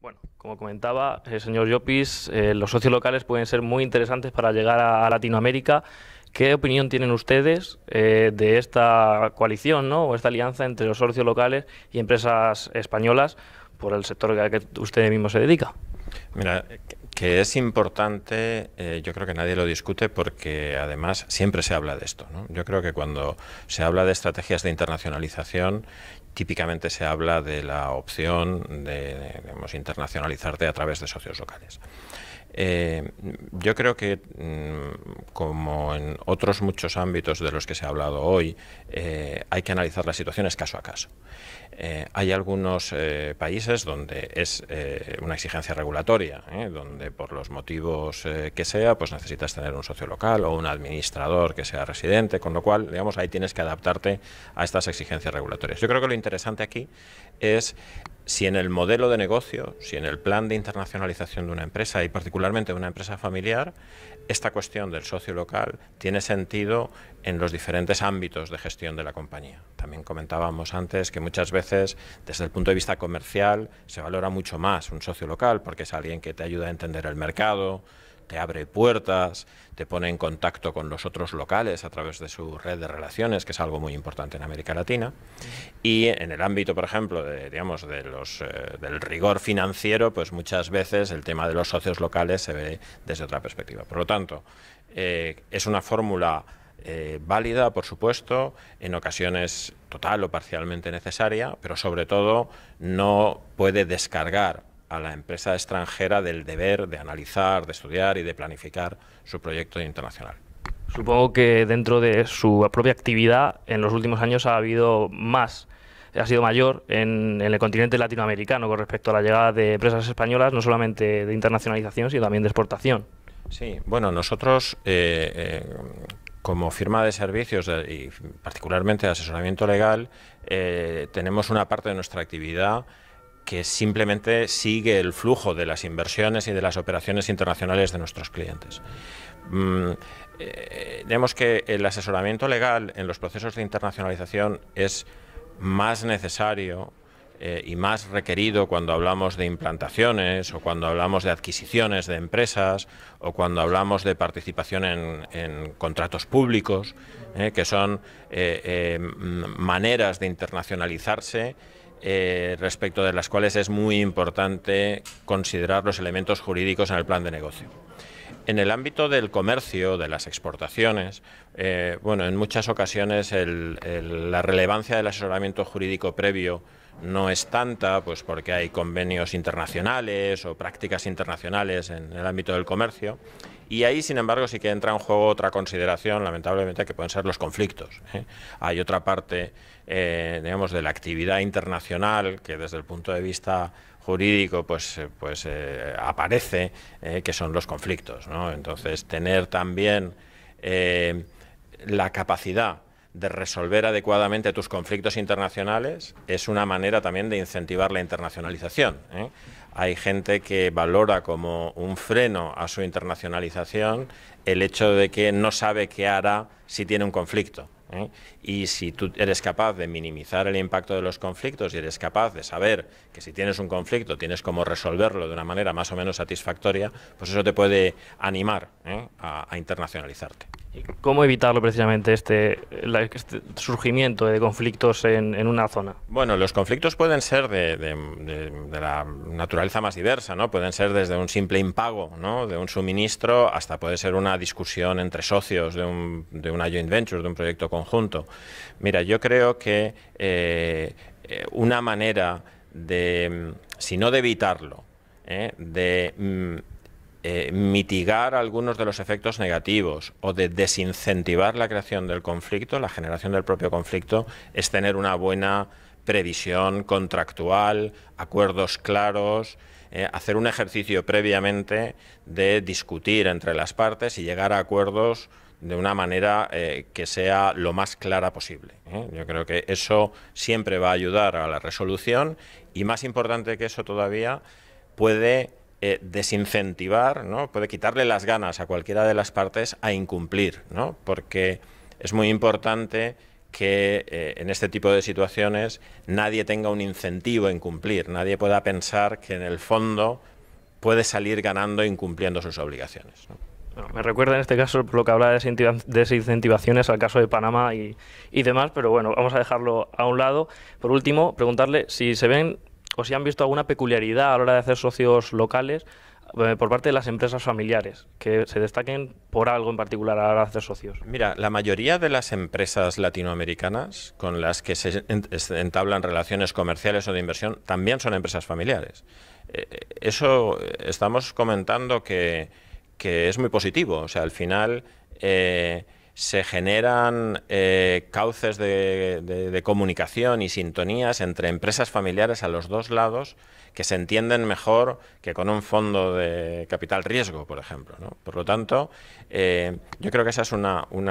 Bueno, como comentaba el eh, señor Llopis, eh, los socios locales pueden ser muy interesantes para llegar a, Latinoamérica. ¿Qué opinión tienen ustedes eh, de esta coalición o esta alianza entre los socios locales y empresas españolas por el sector al que usted mismo se dedica? Mira, que es importante, eh, yo creo que nadie lo discute porque además siempre se habla de esto. Yo creo que cuando se habla de estrategias de internacionalización, típicamente se habla de la opción de internacionalizarte a través de socios locales. Eh, yo creo que, mm, como en otros muchos ámbitos de los que se ha hablado hoy, eh, hay que analizar las situaciones caso a caso. Eh, hay algunos países donde es una exigencia regulatoria, donde por los motivos que sea, pues necesitas tener un socio local o un administrador que sea residente, con lo cual, digamos, ahí tienes que adaptarte a estas exigencias regulatorias. Yo creo que lo interesante aquí es si en el modelo de negocio, si en el plan de internacionalización de una empresa y particularmente de una empresa familiar, esta cuestión del socio local tiene sentido en los diferentes ámbitos de gestión de la compañía. También comentábamos antes que muchas veces desde el punto de vista comercial se valora mucho más un socio local porque es alguien que te ayuda a entender el mercado, te abre puertas, te pone en contacto con los otros locales a través de su red de relaciones, que es algo muy importante en América Latina. Y en el ámbito, por ejemplo, de, digamos, los, eh, del rigor financiero, pues muchas veces el tema de los socios locales se ve desde otra perspectiva. Por lo tanto, eh, es una fórmula eh, válida, por supuesto, en ocasiones total o parcialmente necesaria, pero sobre todo no puede descargar a la empresa extranjera del deber de analizar, de estudiar y de planificar su proyecto internacional. Supongo que dentro de su propia actividad en los últimos años ha habido más ha sido mayor en, el continente latinoamericano con respecto a la llegada de empresas españolas, no solamente de internacionalización, sino también de exportación. Sí, bueno, nosotros eh, eh, como firma de servicios y particularmente de asesoramiento legal, eh, tenemos una parte de nuestra actividad que simplemente sigue el flujo de las inversiones y de las operaciones internacionales de nuestros clientes. vemos mm, eh, que el asesoramiento legal en los procesos de internacionalización es más necesario eh, y más requerido cuando hablamos de implantaciones o cuando hablamos de adquisiciones de empresas o cuando hablamos de participación en, contratos públicos, eh, que son eh, maneras de internacionalizarse. respecto de las cuales es muy importante considerar los elementos jurídicos en el plan de negocio. En el ámbito del comercio, de las exportaciones, eh, bueno, en muchas ocasiones la relevancia del asesoramiento jurídico previo no es tanta, pues porque hay convenios internacionales o prácticas internacionales en el ámbito del comercio. Y ahí, sin embargo, sí que entra en juego otra consideración, lamentablemente, que pueden ser los conflictos. ¿eh? Hay otra parte, eh, digamos, de la actividad internacional que desde el punto de vista jurídico pues, eh, pues eh, aparece, eh, que son los conflictos. ¿no? Entonces, tener también la capacidad de resolver adecuadamente tus conflictos internacionales es una manera también de incentivar la internacionalización. Hay gente que valora como un freno a su internacionalización el hecho de que no sabe qué hará si tiene un conflicto. ¿eh? Y si tú eres capaz de minimizar el impacto de los conflictos y eres capaz de saber que si tienes un conflicto tienes cómo resolverlo de una manera más o menos satisfactoria, pues eso te puede animar ¿eh? a internacionalizarte. ¿Cómo evitarlo precisamente este, este surgimiento de conflictos en, una zona? Bueno, los conflictos pueden ser de, la naturaleza más diversa, ¿no? Pueden ser desde un simple impago, De un suministro hasta puede ser una discusión entre socios de, un, de una joint venture, de un proyecto conjunto. Mira, yo creo que eh, eh, una manera de, si no de evitarlo, ¿eh? de mm, eh, mitigar algunos de los efectos negativos o de desincentivar la creación del conflicto, la generación del propio conflicto, es tener una buena previsión contractual, acuerdos claros, eh, hacer un ejercicio previamente de discutir entre las partes y llegar a acuerdos de una manera eh, que sea lo más clara posible. Yo creo que eso siempre va a ayudar a la resolución y más importante que eso todavía puede eh, desincentivar, ¿no? puede quitarle las ganas a cualquiera de las partes a incumplir, ¿no? porque es muy importante que eh, en este tipo de situaciones nadie tenga un incentivo en cumplir, nadie pueda pensar que en el fondo puede salir ganando incumpliendo sus obligaciones. me recuerda en este caso lo que habla de desincentivaciones al caso de Panamá y demás, pero bueno, vamos a dejarlo a un lado. Por último, preguntarle si se ven o si han visto alguna peculiaridad a la hora de hacer socios locales eh, por parte de las empresas familiares, que se destaquen por algo en particular a la hora de hacer socios. Mira, la mayoría de las empresas latinoamericanas con las que se entablan relaciones comerciales o de inversión también son empresas familiares. Eh, eso estamos comentando que, es muy positivo. O sea, al final... Eh, se generan eh, cauces de, comunicación y sintonías entre empresas familiares a los dos lados que se entienden mejor que con un fondo de capital riesgo, por ejemplo. Por lo tanto, eh, yo creo que ese es un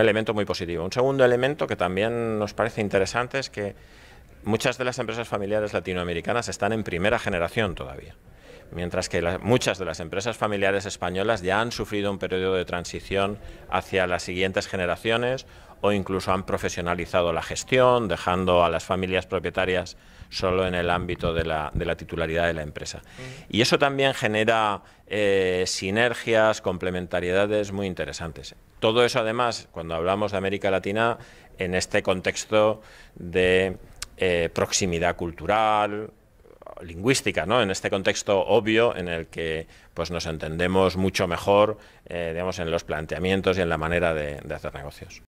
elemento muy positivo. Un segundo elemento que también nos parece interesante es que muchas de las empresas familiares latinoamericanas están en primera generación todavía mientras que muchas de las empresas familiares españolas ya han sufrido un periodo de transición hacia las siguientes generaciones o incluso han profesionalizado la gestión, dejando a las familias propietarias solo en el ámbito de la, titularidad de la empresa. Y eso también genera eh, sinergias, complementariedades muy interesantes. Todo eso, además, cuando hablamos de América Latina, en este contexto de eh, proximidad cultural, lingüística, ¿no? En este contexto obvio en el que pues, nos entendemos mucho mejor, eh, digamos, en los planteamientos y en la manera de hacer negocios.